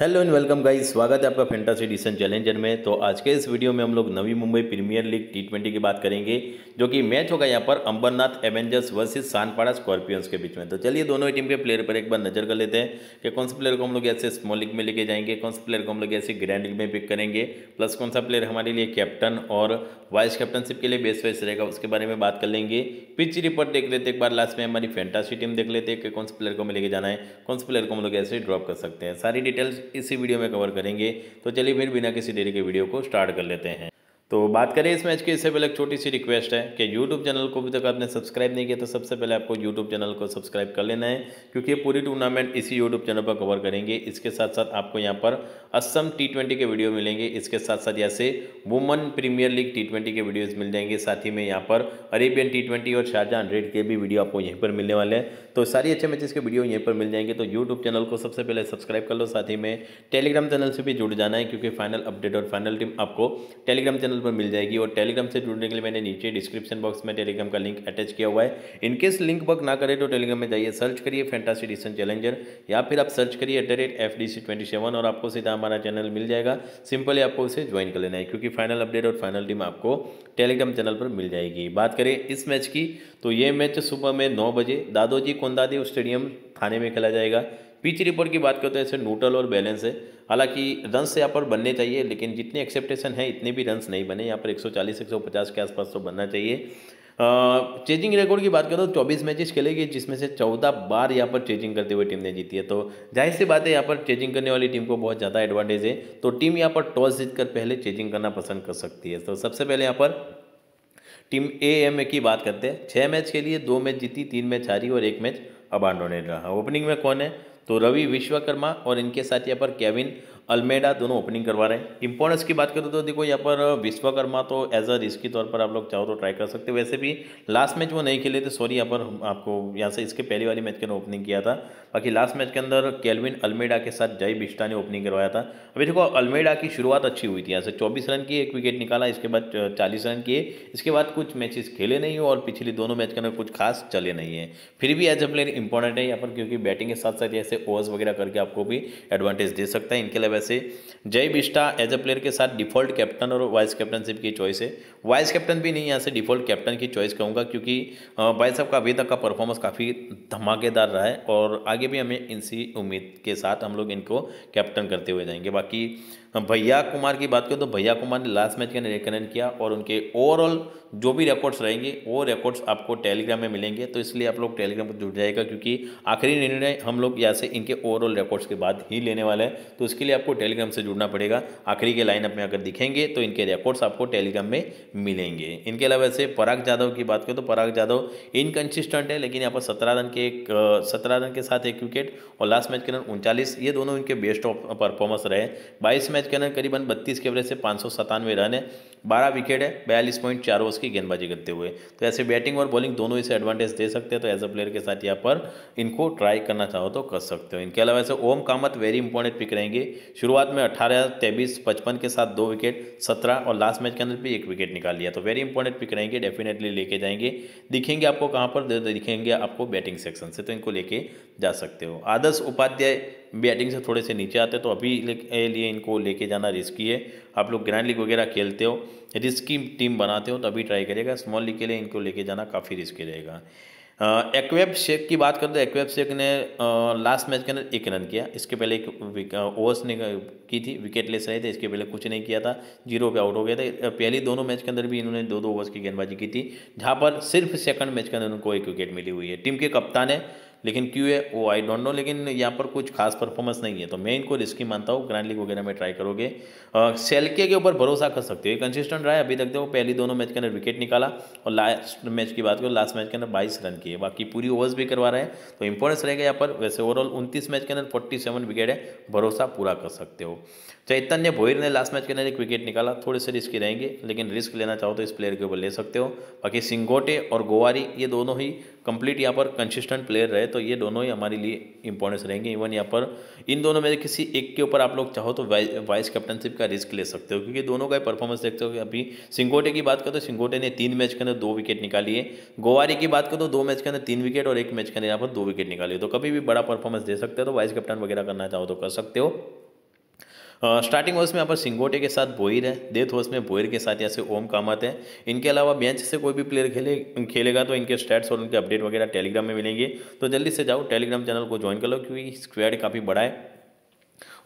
hello and welcome guys स्वागत है आपका फेंटासी डिसन चैलेंजर में तो आज के इस वीडियो में हम लोग Navi Mumbai premier league T twenty की बात करेंगे जो कि मैच होगा यहाँ पर Ambernath avengers versus Sanpada scorpions के बीच में तो चलिए दोनों ही टीम के प्लेयर पर एक बार नजर कर लेते हैं कि कौन से प्लेयर को हम लोग ऐसे स्मॉल लीग में लेके जाएंगे कौन से प्लेयर को हम लोग ऐसे ग्रैंड लीग में पिक करेंगे प्लस कौन सा प्लेयर हमारे लिए कैप्टन और वाइस कैप्टनशिप के लिए बेस्ट वाइस रहेगा उसके बारे में बात कर लेंगे पिच रिपोर्ट देख लेते एक बार लास्ट में हमारी फेंटासी टीम देख लेते हैं कि कौन से प्लेयर को हमें लेके जाना है कौन से प्लेयर को हम लोग ऐसे ड्रॉप कर सकते हैं सारी डिटेल्स इसी वीडियो में कवर करेंगे तो चलिए फिर बिना किसी देरी के वीडियो को स्टार्ट कर लेते हैं तो बात करें इस मैच की इससे पहले एक छोटी सी रिक्वेस्ट है कि यूट्यूब चैनल को अभी तक आपने सब्सक्राइब नहीं किया तो सबसे पहले आपको यूट्यूब चैनल को सब्सक्राइब कर लेना है क्योंकि पूरी टूर्नामेंट इसी यूट्यूब चैनल पर कवर करेंगे इसके साथ साथ आपको यहाँ पर असम टी के वीडियो मिलेंगे इसके साथ साथ यहाँ से वुमन प्रीमियर लीग टी के वीडियोज़ मिल जाएंगे साथ ही में यहाँ पर अरेबियन टी और शाहजहाँ हंड्रेड के भी वीडियो आपको यहीं पर मिलने वाले हैं तो सारी अच्छे मैचेस के वीडियो यहीं पर मिल जाएंगे तो यूट्यूब चैनल को सबसे पहले सब्सक्राइब कर लो साथ ही में टेलीग्राम चैनल से भी जुड़ जाना है क्योंकि फाइनल अपडेट और फाइनल टीम आपको टेलीग्राम चैनल पर मिल जाएगी और टेलीग्राम से जुड़ने के लिए मैंने नीचे डिस्क्रिप्शन बॉक्स में टेलीग्राम का लिंक अटैच किया हुआ है इनकेस लिंक वर्क ना करे तो टेलीग्राम में जाइए सर्च करिए फैंटासी डिसन चैलेंजर या फिर आप सर्च करिए at the rate F D C twenty seven और आपको सीधा हमारा चैनल मिल जाएगा सिंपली आपको उसे ज्वाइन कर लेना है क्योंकि फाइनल अपडेट और फाइनल टीम आपको टेलीग्राम चैनल पर मिल जाएगी बात करें इस मैच की तो ये मैच सुबह में नौ बजे दादोजी को कोंदादेव स्टेडियम थाने में खेला जाएगा पिच रिपोर्ट की बात करते हैं तो ऐसे न्यूट्रल और बैलेंस है हालांकि रन्स यहाँ पर बनने चाहिए लेकिन जितने एक्सेप्टेशन है इतने भी रन्स नहीं बने यहाँ पर 140 150 के आसपास तो बनना चाहिए चेजिंग रिकॉर्ड की बात करें तो चौबीस मैचेस खेले गए जिसमें से 14 बार यहाँ पर चेजिंग करते हुए टीम ने जीती है तो जाहिर सी बात है यहाँ पर चेजिंग करने वाली टीम को बहुत ज़्यादा एडवांटेज है तो टीम यहाँ पर टॉस जीत पहले चेजिंग करना पसंद कर सकती है तो सबसे पहले यहाँ पर टीम ए एम ए की बात करते हैं छः मैच के लिए दो मैच जीती तीन मैच हारी और एक मैच ने रहा ओपनिंग में कौन है तो रवि विश्वकर्मा और इनके साथ यहाँ पर केविन अलमेडा दोनों ओपनिंग करवा रहे हैं इंपॉर्टेंस की बात करूँ तो देखो यहाँ पर विश्वकर्मा तो एज अ रिस्की तौर पर आप लोग चाहो तो ट्राई कर सकते हो वैसे भी लास्ट मैच वो नहीं खेले थे सॉरी यहाँ पर आपको यहाँ से इसके पहले वाली मैच के अंदर ओपनिंग किया था बाकी लास्ट मैच के अंदर कैलविन अलमेडा के साथ जय बिश्टा ने ओपनिंग करवाया था अभी देखो अलमेडा की शुरुआत अच्छी हुई थी यहाँ से चौबीस रन की एक विकेट निकाला इसके बाद चालीस रन किए इसके बाद कुछ मैचेस खेले नहीं और पिछले दोनों मैच के अंदर कुछ खास चले नहीं है फिर भी एज अ प्लेयर इंपॉर्टेंट है यहाँ पर क्योंकि बैटिंग के साथ साथ ऐसे ओवर्स वगैरह करके आपको भी एडवांटेज दे सकता है इनके अलावा वैसे जय बिस्टा एज ए प्लेयर के साथ डिफॉल्ट कैप्टन और वाइस कैप्टनशिप की चॉइस है वाइस कैप्टन भी नहीं यहाँ से डिफॉल्ट कैप्टन की चॉइस कहूँगा क्योंकि भाई साहब का अभी तक का परफॉर्मेंस काफ़ी धमाकेदार रहा है और आगे भी हमें इसी उम्मीद के साथ हम लोग इनको कैप्टन करते हुए जाएंगे बाकी हाँ, भैया कुमार की बात करें तो भैया कुमार ने लास्ट मैच के अंदर किया और उनके ओवरऑल जो भी रिकॉर्ड्स रहेंगे वो रिकॉर्ड्स आपको टेलीग्राम में मिलेंगे तो इसलिए आप लोग टेलीग्राम पर जुड़ जाएगा क्योंकि आखिरी निर्णय हम लोग यहाँ से इनके ओवरऑल रिकॉर्ड्स के बाद ही लेने वाले हैं तो इसके लिए आपको टेलीग्राम से जुड़ना पड़ेगा आखिरी के लाइनअप में अगर दिखेंगे तो इनके रिकॉर्ड्स आपको टेलीग्राम में मिलेंगे इनके अलावा से पराग जाधव की बात करें तो पराग जाधव इनकन्सिस्टेंट है लेकिन यहाँ पर सत्रह रन के एक सत्रह रन के साथ एक विकेट और लास्ट मैच के रन उनचालीस ये दोनों इनके बेस्ट परफॉर्मेंस रहे बाईस मैच के अंदर करीबन बत्तीस के एवरेज से पाँच सौ सतानवे रन है बारह विकेट है बयालीस पॉइंट चार ओवर्स की गेंदबाजी करते हुए तो ऐसे बैटिंग और बॉलिंग दोनों इसे एडवांटेज दे सकते हैं तो एज अ प्लेयर के साथ यहाँ पर इनको ट्राई करना चाहो तो कर सकते हो इनके अलावा ऐसे Om Kamat very important pick रहेंगे शुरुआत में अठारह तेईस पचपन के साथ दो विकेट सत्रह और लास्ट मैच के अंदर भी एक विकेट निकाल लिया तो वेरी इंपॉर्टेंट पिक रहेंगे डेफिनेटली लेके जाएंगे दिखेंगे आपको कहाँ पर दिखेंगे आपको बैटिंग सेक्शन से तो इनको लेके जा सकते हो आदर्श उपाध्याय बैटिंग से थोड़े से नीचे आते तो अभी लिए इनको लेके जाना रिस्की है आप लोग ग्रैंड लीग वगैरह खेलते हो रिस्की टीम बनाते हो तो अभी ट्राई करेगा स्मॉल लीग के लिए इनको लेके जाना काफ़ी रिस्की रहेगा एक्वेब शेख की बात करते तो एक्वेब शेख ने लास्ट मैच के अंदर एक रन किया इसके पहले एक ओवर्स ने की थी विकेट लेस रहे थे इसके पहले कुछ नहीं किया था जीरो पे आउट हो गए थे पहली दोनों मैच के अंदर भी इन्होंने दो दो ओवर्स की गेंदबाजी की थी जहाँ पर सिर्फ सेकंड मैच के अंदर उनको एक विकेट मिली हुई है टीम के कप्तान है लेकिन क्यों है वो आई डोंट नो लेकिन यहाँ पर कुछ खास परफॉर्मेंस नहीं है तो मैं इनको रिस्की मानता हूँ ग्रैंड लीग वगैरह में ट्राई करोगे सेलके के ऊपर भरोसा कर सकते हो कंसिस्टेंट रहा है अभी तक देखो पहली दोनों मैच के अंदर विकेट निकाला और लास्ट मैच की बात करो लास्ट मैच के अंदर बाईस रन किए बाकी पूरी ओवर्स भी करवा रहे हैं तो इंपॉर्टेंस रहेगा यहाँ पर वैसे ओवरऑल उनतीस मैच के अंदर फोर्टी सेवन विकेट है भरोसा पूरा कर सकते हो चैतन्य भोईर ने लास्ट मैच के अंदर एक विकेट निकाला थोड़े से रिस्की रहेंगे लेकिन रिस्क लेना चाहो तो इस प्लेयर के ऊपर ले सकते हो बाकी सिंगोटे और गोवारी ये दोनों ही कंप्लीट यहाँ पर कंसिस्टेंट प्लेयर रहे तो ये दोनों ही हमारे लिए इंपॉर्टेंस रहेंगे इवन यहाँ पर इन दोनों में किसी एक के ऊपर आप लोग चाहो तो वाइस कैप्टनशिप का रिस्क ले सकते हो क्योंकि दोनों का परफॉर्मेंस देखते हो अभी सिंगोटे की बात करें तो सिंगोटे ने तीन मैच के अंदर दो विकेट निकाली है गोवारी की बात करो तो दो मैच के अंदर तीन विकेट और एक मैच के अंदर यहाँ पर दो विकेट निकाली तो कभी भी बड़ा परफॉर्मेंस दे सकते हो तो वाइस कैप्टन वगैरह करना चाहो तो कर सकते हो स्टार्टिंग हाउस में यहाँ पर सिंगोटे के साथ बोइर है डेथ हाउस में बोइर के साथ यहाँ से ओम कामत है इनके अलावा बेंच से कोई भी प्लेयर खेले खेलेगा तो इनके स्टैट्स और उनके अपडेट वगैरह टेलीग्राम में मिलेंगे तो जल्दी से जाओ टेलीग्राम चैनल को ज्वाइन कर लो क्योंकि स्क्वाड काफ़ी बड़ा है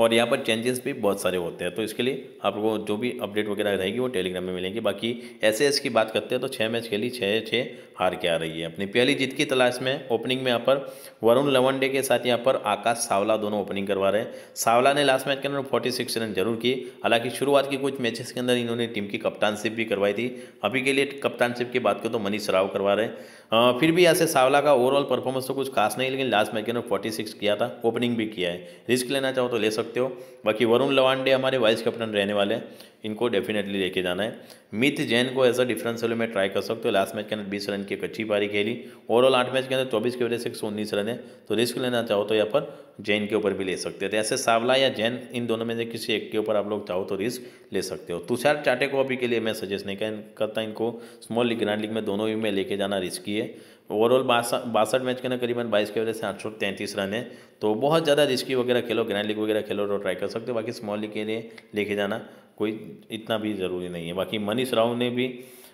और यहाँ पर चेंजेस भी बहुत सारे होते हैं तो इसके लिए आपको जो भी अपडेट वगैरह रहेगी वो टेलीग्राम में मिलेंगी बाकी एस एस की बात करते हैं तो छः मैच खेली छः छः हार के आ रही है अपनी पहली जीत की तलाश में ओपनिंग में यहाँ पर वरुण लवनडे के साथ यहाँ पर आकाश सावला दोनों ओपनिंग करवा रहे हैं सावला ने लास्ट मैच के अंदर फोर्टी सिक्स रन जरूर की हालांकि शुरुआत की कुछ मैचेस के अंदर इन्होंने टीम की कप्तानशिप भी करवाई थी अभी के लिए कप्तानशिप की बात करें तो मनीष राव करवा रहे हैं फिर भी ऐसे सावला का ओवरऑल परफॉर्मेंस तो कुछ खास नहीं लेकिन लास्ट मैच के अंदर फोर्टी सिक्स किया था ओपनिंग भी किया है रिस्क लेना चाहो तो ले सकते सकते हो बाकी वरुण लवांडे हमारे वाइस कैप्टन रहने वाले हैं इनको डेफिनेटली लेके जाना है मिथ जैन को एज अ डिफरेंस वाले में ट्राई कर सकते हो लास्ट मैच के अंदर बीस रन की एक अच्छी पारी खेली ओवरऑल आठ मैच के अंदर चौबीस की वजह से एक रन है तो रिस्क लेना चाहो तो यहाँ पर जैन के ऊपर भी ले सकते हो तो ऐसे सावला या जैन इन दोनों में से किसी एक के ऊपर आप लोग चाहो तो रिस्क ले सकते हो तुषार चाटे को अभी के लिए मैं सजेस्ट नहीं करता इनको स्मॉल लीग ग्रैंड लीग में दोनों ही में लेके जाना रिस्की है ओवरऑल बासठ मैच के अंदर करीबन बाईस के वजह से आठ सौ तैंतीस रन है तो बहुत ज़्यादा रिस्की वगैरह खेलो ग्रैंड लीग वगैरह खेलो तो ट्राई कर सकते हो बाकी स्मॉल लीग के लिए लेके जाना कोई इतना भी ज़रूरी नहीं है बाकी मनीष राव ने भी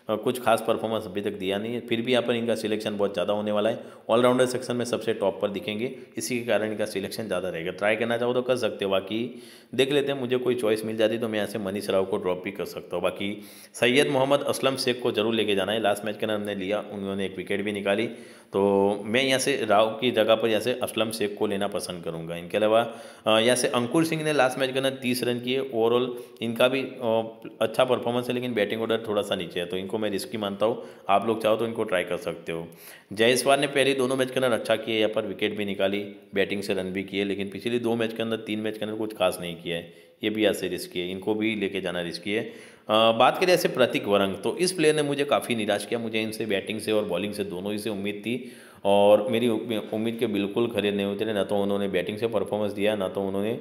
कुछ खास परफॉर्मेंस अभी तक दिया नहीं है फिर भी यहाँ पर इनका सिलेक्शन बहुत ज़्यादा होने वाला है ऑलराउंडर सेक्शन में सबसे टॉप पर दिखेंगे इसी के कारण इनका सिलेक्शन ज़्यादा रहेगा ट्राई करना चाहो तो कर सकते हो बाकी देख लेते हैं मुझे कोई चॉइस मिल जाती तो मैं यहाँ से मनीष राव को ड्रॉप भी कर सकता हूँ बाकी सैयद मोहम्मद असलम शेख को जरूर लेके जाना है लास्ट मैच के अंदर हमने लिया उन्होंने एक विकेट भी निकाली तो मैं यहाँ से राव की जगह पर यहाँ से असलम शेख को लेना पसंद करूँगा इनके अलावा यहाँ से अंकुर सिंह ने लास्ट मैच के अंदर तीस रन किए ओवरऑल इनका भी अच्छा परफॉर्मेंस है लेकिन बैटिंग ऑर्डर थोड़ा सा नीचे है तो इनको को मैं रिस्की मानता हूँ आप लोग चाहो तो इनको ट्राई कर सकते हो जयसवाल ने पहले दोनों मैच के अंदर अच्छा किया यहाँ पर विकेट भी निकाली बैटिंग से रन भी किए लेकिन पिछले दो मैच के अंदर तीन मैच के अंदर कुछ खास नहीं किया है ये भी ऐसे रिस्की है इनको भी लेके जाना रिस्की है आ, बात करें ऐसे प्रतीक वरंग तो इस प्लेयर ने मुझे काफ़ी निराश किया मुझे इनसे बैटिंग से और बॉलिंग से दोनों ही से उम्मीद थी और मेरी उम्मीद के बिल्कुल खरे नहीं उतरे ना तो उन्होंने बैटिंग से परफॉर्मेंस दिया ना तो उन्होंने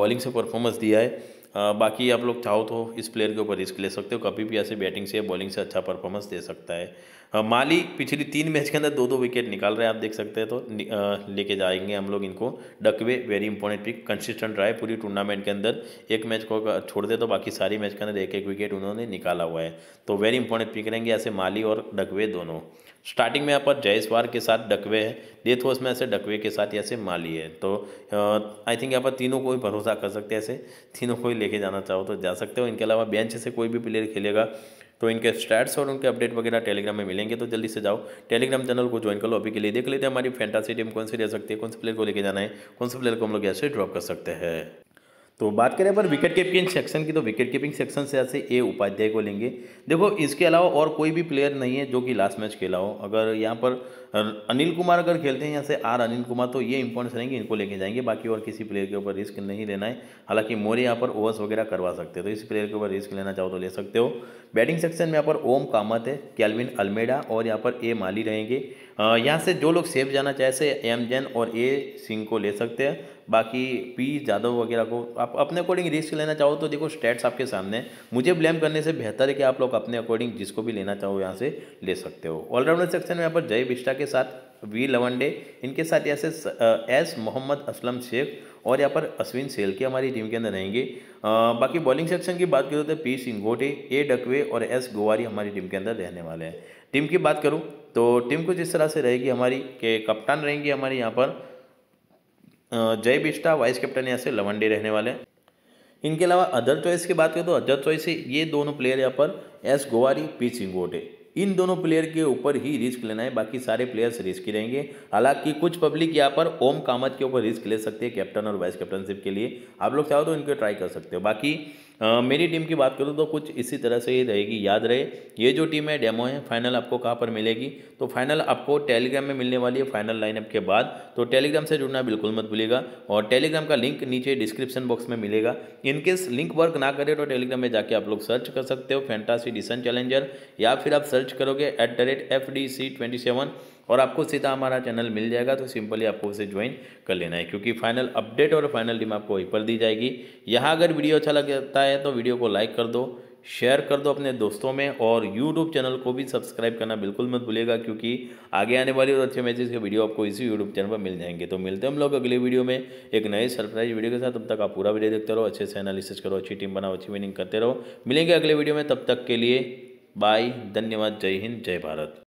बॉलिंग से परफॉर्मेंस दिया है बाकी आप लोग चाहो तो इस प्लेयर के ऊपर रिस्क ले सकते हो कभी भी ऐसे बैटिंग से या बॉलिंग से अच्छा परफॉर्मेंस दे सकता है आ, माली पिछली तीन मैच के अंदर दो दो विकेट निकाल रहे हैं आप देख सकते हैं तो लेके जाएंगे हम लोग इनको डकवे वेरी इंपॉर्टेंट पिक कंसिस्टेंट रहा है पूरी टूर्नामेंट के अंदर एक मैच को छोड़ दे तो बाकी सारी मैच के अंदर एक एक विकेट उन्होंने निकाला हुआ है तो वेरी इंपॉर्टेंट पिक रहेंगे ऐसे माली और डकवे दोनों स्टार्टिंग में यहाँ पर जयसवार के साथ डकवे है डेथ ओवर्स तो में ऐसे डकवे के साथ ऐसे माली है तो आई थिंक यहाँ पर तीनों को ही भरोसा कर सकते हैं ऐसे तीनों को ही लेके जाना चाहो तो जा सकते हो इनके अलावा बेंच से कोई भी प्लेयर खेलेगा तो इनके स्टैट्स और उनके अपडेट वगैरह टेलीग्राम में मिलेंगे तो जल्दी से जाओ टेलीग्राम चैनल को ज्वाइन कर लो अभी के लिए देख लेते हैं हमारी फैंटासी टीम कौन सी रह सकती है कौन से प्लेयर को लेके जाना है कौन से प्लेयर को हम लोग ऐसे ड्रॉप कर सकते हैं तो बात करें पर विकेट कीपिंग सेक्शन की तो विकेट कीपिंग सेक्शन से ऐसे ए उपाध्याय को लेंगे देखो इसके अलावा और कोई भी प्लेयर नहीं है जो कि लास्ट मैच खेला हो अगर यहाँ पर अनिल कुमार अगर खेलते हैं यहाँ से आर अनिल कुमार तो ये इंपॉर्टेंस रहेंगे इनको लेके जाएंगे बाकी और किसी प्लेयर के ऊपर रिस्क नहीं लेना है हालांकि मोरे यहाँ पर ओवर्स वगैरह करवा सकते हो तो इस प्लेयर के ऊपर रिस्क लेना चाहो तो ले सकते हो बैटिंग सेक्शन में यहाँ पर ओम कामत है कैलविन अल्मेडा और यहाँ पर ए माली रहेंगे यहाँ से जो लोग सेफ जाना चाहे से एम जैन और ए सिंह को ले सकते हैं बाकी पी जादव वगैरह को आप अपने अकॉर्डिंग रिस्क लेना चाहो तो देखो स्टैट्स आपके सामने मुझे ब्लेम करने से बेहतर है कि आप लोग अपने अकॉर्डिंग जिसको भी लेना चाहो यहाँ से ले सकते हो ऑलराउंडर सेक्शन में यहाँ पर जय बिस्टा के साथ वी लवनडे इनके साथ यहाँ से एस मोहम्मद असलम शेख और यहाँ पर अश्विन सेल के हमारी टीम के अंदर रहेंगे बाकी बॉलिंग सेक्शन की बात करूँ तो पी सिंह ए डकवे और एस गोवारी हमारी टीम के अंदर रहने वाले हैं टीम की बात करूँ तो टीम कुछ इस तरह से रहेगी हमारी के कप्तान रहेंगी हमारी यहाँ पर जय बिस्टा वाइस कैप्टन यहाँ से लवंडे रहने वाले इनके अलावा अदर चॉइस की बात करें तो अदर चॉइस से ये दोनों प्लेयर यहाँ पर एस गोवारी पी सिंगोटे इन दोनों प्लेयर के ऊपर ही रिस्क लेना है बाकी सारे प्लेयर्स रिस्क ही रहेंगे हालांकि कुछ पब्लिक यहाँ पर ओम कामत के ऊपर रिस्क ले सकती है कैप्टन और वाइस कैप्टनशिप के लिए आप लोग चाहो तो इनको ट्राई कर सकते हो बाकी आ, मेरी टीम की बात करूँ तो कुछ इसी तरह से ही रहेगी याद रहे ये जो टीम है डेमो है फाइनल आपको कहाँ पर मिलेगी तो फाइनल आपको टेलीग्राम में मिलने वाली है फाइनल लाइनअप के बाद तो टेलीग्राम से जुड़ना बिल्कुल मत भूलिएगा और टेलीग्राम का लिंक नीचे डिस्क्रिप्शन बॉक्स में मिलेगा इनकेस लिंक वर्क ना करे तो टेलीग्राम में जाके आप लोग सर्च कर सकते हो फैंटासी डिसन चैलेंजर या फिर आप सर्च करोगे at the rate F D C twenty seven और आपको सीधा हमारा चैनल मिल जाएगा तो सिंपली आपको उसे ज्वाइन कर लेना है क्योंकि फाइनल अपडेट और फाइनल टीम आपको वहीं पर दी जाएगी यहाँ अगर वीडियो अच्छा लगता है तो वीडियो को लाइक कर दो शेयर कर दो अपने दोस्तों में और यूट्यूब चैनल को भी सब्सक्राइब करना बिल्कुल मत भूलिएगा क्योंकि आगे आने वाली और अच्छे मैचेज के वीडियो आपको इसी यूट्यूब चैनल पर मिल जाएंगे तो मिलते हैं हम लोग अगले वीडियो में एक नए सरप्राइज वीडियो के साथ तब तक आप पूरा वीडियो देखते रहो अच्छे से एनालिसिस करो अच्छी टीम बनाओ अच्छी विनिंग करते रहो मिलेंगे अगले वीडियो में तब तक के लिए बाय धन्यवाद जय हिंद जय भारत